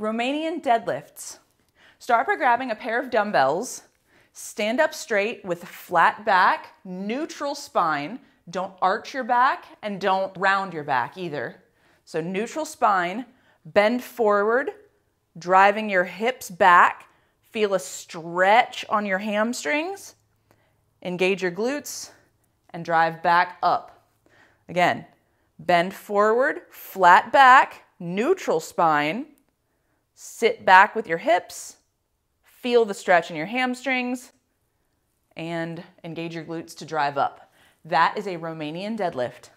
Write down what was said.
Romanian deadlifts. Start by grabbing a pair of dumbbells. Stand up straight with a flat back, neutral spine. Don't arch your back and don't round your back either. So neutral spine, bend forward, driving your hips back. Feel a stretch on your hamstrings. Engage your glutes and drive back up. Again, bend forward, flat back, neutral spine Sit back with your hips, feel the stretch in your hamstrings, and engage your glutes to drive up. That is a Romanian deadlift.